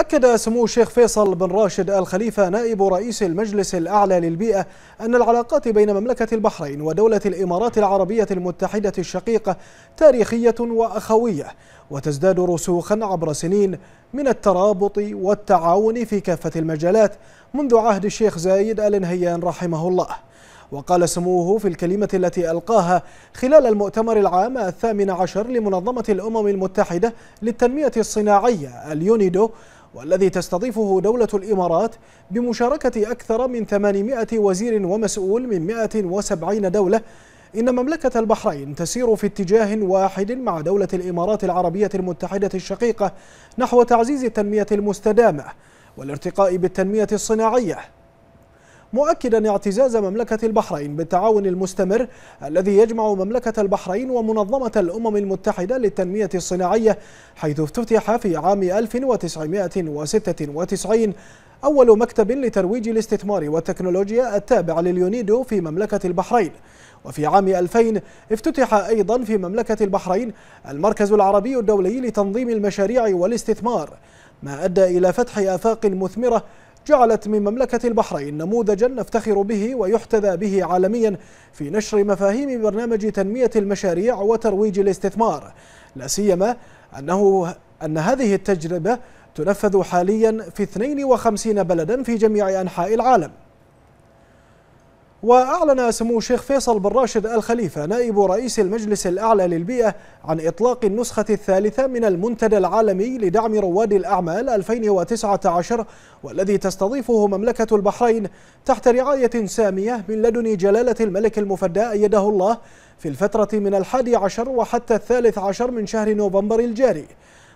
أكد سمو الشيخ فيصل بن راشد الخليفة نائب رئيس المجلس الأعلى للبيئة أن العلاقات بين مملكة البحرين ودولة الإمارات العربية المتحدة الشقيقة تاريخية وأخوية وتزداد رسوخا عبر سنين من الترابط والتعاون في كافة المجالات منذ عهد الشيخ زايد آل نهيان رحمه الله وقال سموه في الكلمة التي ألقاها خلال المؤتمر العام الثامن عشر لمنظمة الأمم المتحدة للتنمية الصناعية اليونيدو والذي تستضيفه دولة الإمارات بمشاركة أكثر من 800 وزير ومسؤول من 170 دولة إن مملكة البحرين تسير في اتجاه واحد مع دولة الإمارات العربية المتحدة الشقيقة نحو تعزيز التنمية المستدامة والارتقاء بالتنمية الصناعية مؤكدا اعتزاز مملكة البحرين بالتعاون المستمر الذي يجمع مملكة البحرين ومنظمة الأمم المتحدة للتنمية الصناعية حيث افتتح في عام 1996 أول مكتب لترويج الاستثمار والتكنولوجيا التابع لليونيدو في مملكة البحرين وفي عام 2000 افتتح أيضا في مملكة البحرين المركز العربي الدولي لتنظيم المشاريع والاستثمار ما أدى إلى فتح آفاق مثمرة جعلت من مملكة البحرين نموذجا نفتخر به ويحتذى به عالميا في نشر مفاهيم برنامج تنمية المشاريع وترويج الاستثمار لا سيما أنه أن هذه التجربة تنفذ حاليا في 52 بلدا في جميع أنحاء العالم وأعلن سمو الشيخ فيصل بن راشد الخليفة نائب رئيس المجلس الأعلى للبيئة عن إطلاق النسخة الثالثة من المنتدى العالمي لدعم رواد الأعمال 2019 والذي تستضيفه مملكة البحرين تحت رعاية سامية من لدن جلالة الملك المفدى أيده الله في الفترة من الحادي عشر وحتى الثالث عشر من شهر نوفمبر الجاري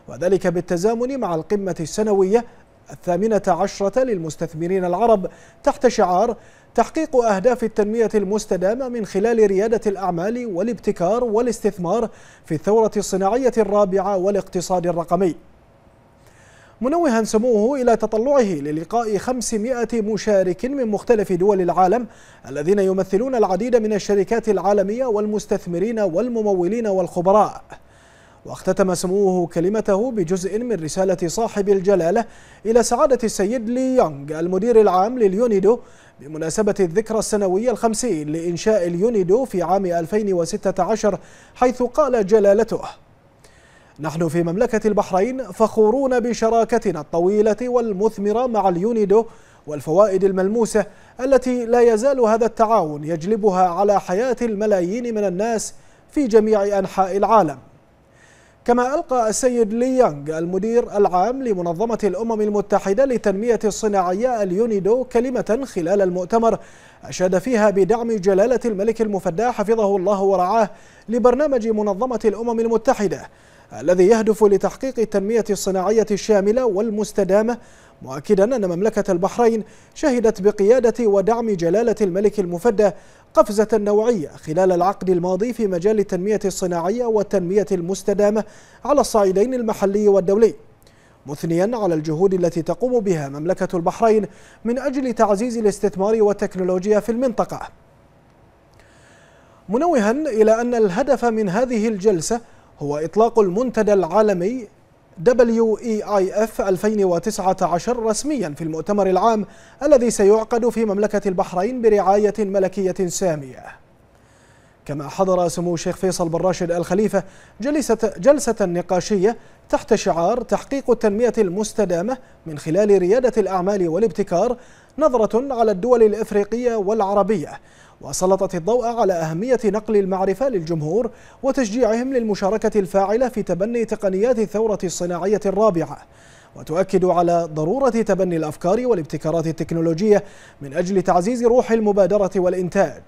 وذلك بالتزامن مع القمة السنوية الثامنة عشرة للمستثمرين العرب تحت شعار تحقيق أهداف التنمية المستدامة من خلال ريادة الأعمال والابتكار والاستثمار في الثورة الصناعية الرابعة والاقتصاد الرقمي منوها سموه إلى تطلعه للقاء 500 مشارك من مختلف دول العالم الذين يمثلون العديد من الشركات العالمية والمستثمرين والممولين والخبراء واختتم سموه كلمته بجزء من رسالة صاحب الجلالة إلى سعادة السيد لي يونغ المدير العام لليونيدو بمناسبة الذكرى السنوية الخمسين لإنشاء اليونيدو في عام 2016 حيث قال جلالته نحن في مملكة البحرين فخورون بشراكتنا الطويلة والمثمرة مع اليونيدو والفوائد الملموسة التي لا يزال هذا التعاون يجلبها على حياة الملايين من الناس في جميع أنحاء العالم كما ألقى السيد لي يانغ المدير العام لمنظمة الأمم المتحدة للتنمية الصناعية اليونيدو كلمة خلال المؤتمر أشاد فيها بدعم جلالة الملك المفدى حفظه الله ورعاه لبرنامج منظمة الأمم المتحدة الذي يهدف لتحقيق التنمية الصناعية الشاملة والمستدامة مؤكدا أن مملكة البحرين شهدت بقيادة ودعم جلالة الملك المفدى قفزة نوعية خلال العقد الماضي في مجال التنمية الصناعية والتنمية المستدامة على الصعيدين المحلي والدولي مثنيا على الجهود التي تقوم بها مملكة البحرين من أجل تعزيز الاستثمار والتكنولوجيا في المنطقة منوها إلى أن الهدف من هذه الجلسة هو إطلاق المنتدى العالمي WEIF 2019 رسميا في المؤتمر العام الذي سيعقد في مملكة البحرين برعاية ملكية سامية كما حضر سمو الشيخ فيصل بن راشد الخليفة جلسة, جلسة نقاشية تحت شعار تحقيق التنمية المستدامة من خلال ريادة الأعمال والابتكار نظرة على الدول الإفريقية والعربية وسلطت الضوء على أهمية نقل المعرفة للجمهور وتشجيعهم للمشاركة الفاعلة في تبني تقنيات الثورة الصناعية الرابعة وتؤكد على ضرورة تبني الأفكار والابتكارات التكنولوجية من أجل تعزيز روح المبادرة والإنتاج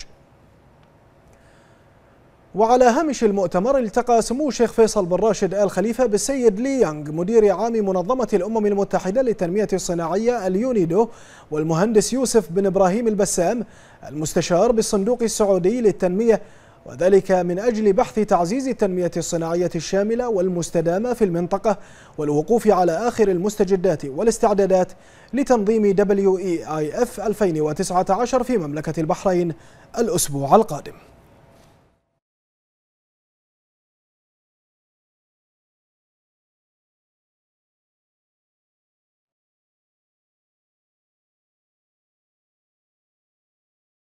وعلى هامش المؤتمر التقى سمو الشيخ فيصل بن راشد آل خليفة بالسيد لي يانغ مدير عام منظمة الأمم المتحدة للتنمية الصناعية اليونيدو والمهندس يوسف بن إبراهيم البسام المستشار بالصندوق السعودي للتنمية وذلك من أجل بحث تعزيز التنمية الصناعية الشاملة والمستدامة في المنطقة والوقوف على آخر المستجدات والاستعدادات لتنظيم WEIF 2019 في مملكة البحرين الأسبوع القادم